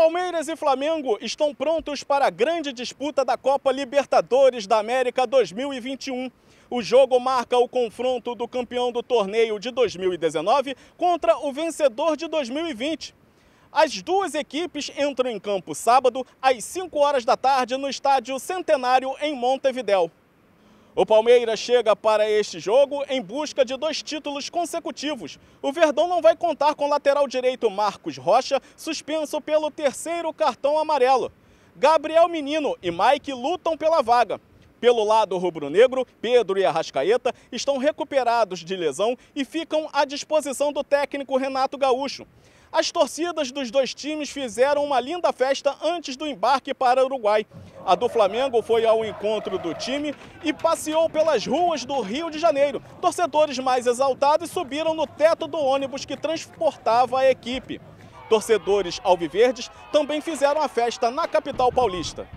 Palmeiras e Flamengo estão prontos para a grande disputa da Copa Libertadores da América 2021. O jogo marca o confronto do campeão do torneio de 2019 contra o vencedor de 2020. As duas equipes entram em campo sábado às 5 horas da tarde no estádio Centenário em Montevidéu. O Palmeiras chega para este jogo em busca de dois títulos consecutivos. O Verdão não vai contar com o lateral direito Marcos Rocha, suspenso pelo terceiro cartão amarelo. Gabriel Menino e Mike lutam pela vaga. Pelo lado rubro-negro, Pedro e Arrascaeta estão recuperados de lesão e ficam à disposição do técnico Renato Gaúcho. As torcidas dos dois times fizeram uma linda festa antes do embarque para o Uruguai. A do Flamengo foi ao encontro do time e passeou pelas ruas do Rio de Janeiro. Torcedores mais exaltados subiram no teto do ônibus que transportava a equipe. Torcedores alviverdes também fizeram a festa na capital paulista.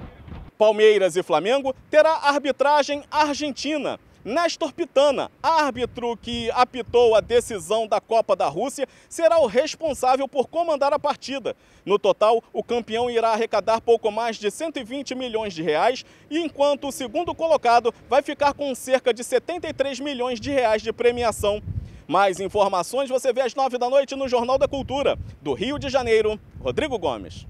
Palmeiras e Flamengo terá arbitragem argentina. Néstor Pitana, árbitro que apitou a decisão da Copa da Rússia, será o responsável por comandar a partida. No total, o campeão irá arrecadar pouco mais de 120 milhões de reais, enquanto o segundo colocado vai ficar com cerca de 73 milhões de reais de premiação. Mais informações você vê às 9 da noite no Jornal da Cultura. Do Rio de Janeiro, Rodrigo Gomes.